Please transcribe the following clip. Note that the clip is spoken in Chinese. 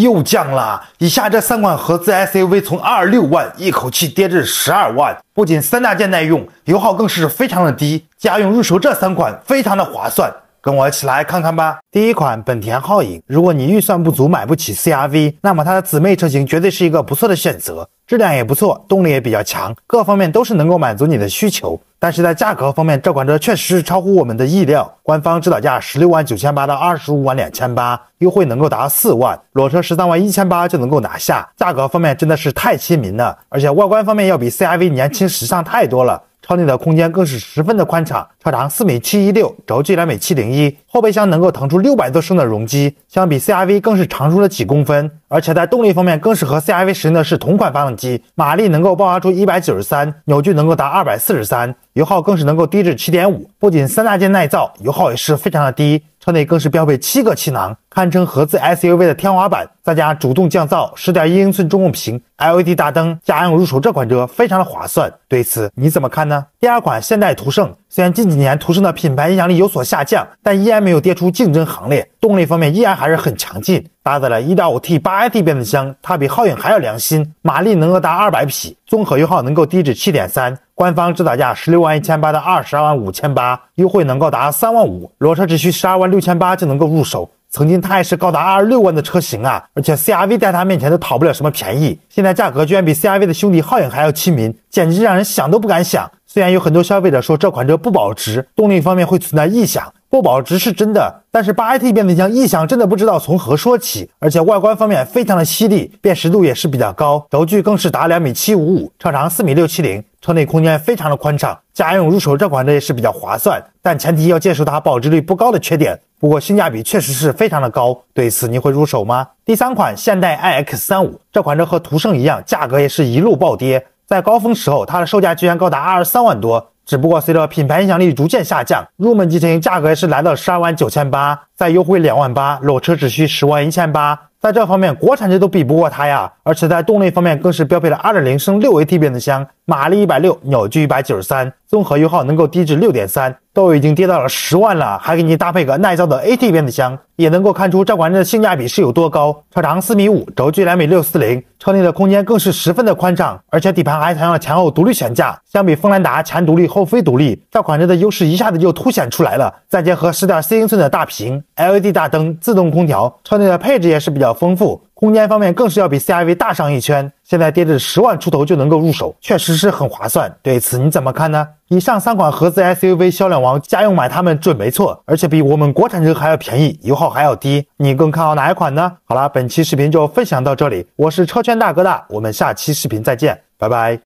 又降了！以下这三款合资 SUV 从二六万一口气跌至十二万，不仅三大件耐用，油耗更是非常的低，家用入手这三款非常的划算，跟我一起来看看吧。第一款本田皓影，如果你预算不足买不起 CRV，那么它的姊妹车型绝对是一个不错的选择。质量也不错，动力也比较强，各方面都是能够满足你的需求。但是在价格方面，这款车确实是超乎我们的意料。官方指导价十六万九千八到二十五万两千八，优惠能够达四万，裸车十三万一千八就能够拿下。价格方面真的是太亲民了，而且外观方面要比 CRV 年轻时尚太多了。车内的空间更是十分的宽敞，车长四米七一六，轴距两米七零一，后备箱能够腾出六百多升的容积，相比 CRV 更是长出了几公分，而且在动力方面更是和 CRV 使用的是同款发动机，马力能够爆发出一百九十三，扭矩能够达二百四十三，油耗更是能够低至七点五，不仅三大件耐造，油耗也是非常的低。车内更是标配七个气囊，堪称合资 SUV 的天花板。再加主动降噪、十点一英寸中控屏、LED 大灯，家用入手这款车非常的划算。对此你怎么看呢？第二款现代途胜。虽然近几年途胜的品牌影响力有所下降，但依然没有跌出竞争行列。动力方面依然还是很强劲，搭载了 1.5T 八 AT 变速箱，它比皓影还要良心，马力能够达200匹，综合油耗能够低至7.3。官方指导价16万1800到22万5800，优惠能够达3万5，裸车只需12万6800就能够入手。曾经它也是高达26万的车型啊，而且 CRV 在它面前都讨不了什么便宜。现在价格居然比 CRV 的兄弟皓影还要亲民，简直让人想都不敢想。虽然有很多消费者说这款车不保值，动力方面会存在异响，不保值是真的，但是八 AT 变速箱异响真的不知道从何说起，而且外观方面非常的犀利，辨识度也是比较高，轴距更是达两米七五五，车长四米六七零，车内空间非常的宽敞，家用入手这款车也是比较划算，但前提要接受它保值率不高的缺点，不过性价比确实是非常的高，对此你会入手吗？第三款现代 ix 三五这款车和途胜一样，价格也是一路暴跌。在高峰时候，它的售价居然高达二十三万多。只不过随着品牌影响力逐渐下降，入门机型价格是来到十二万九千八，再优惠两万八，裸车只需十万一千八。在这方面，国产车都比不过它呀！而且在动力方面，更是标配了2.0升 6AT 变速箱，马力160，扭矩193，综合油耗能够低至6.3，都已经跌到了十万了，还给你搭配个耐造的 AT 变速箱，也能够看出这款车的性价比是有多高。车长4.5，轴距2.640，车内的空间更是十分的宽敞，而且底盘还采用了前后独立悬架，相比锋兰达前独立后非独立，这款车的优势一下子就凸显出来了。再结合10.4英寸的大屏、LED 大灯、自动空调，车内的配置也是比较。较丰富，空间方面更是要比 C r V 大上一圈。现在跌至十万出头就能够入手，确实是很划算。对此你怎么看呢？以上三款合资 S U V 销量王，家用买它们准没错，而且比我们国产车还要便宜，油耗还要低。你更看好哪一款呢？好了，本期视频就分享到这里，我是车圈大哥大，我们下期视频再见，拜拜。